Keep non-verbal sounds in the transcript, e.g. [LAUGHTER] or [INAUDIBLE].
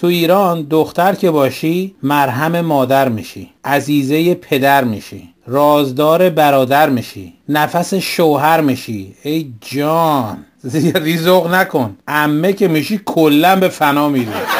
تو ایران دختر که باشی مرهم مادر میشی عزیزه پدر میشی رازدار برادر میشی نفس شوهر میشی ای جان [LAUGHS] ریزوق نکن امه که میشی کلا به فنا میری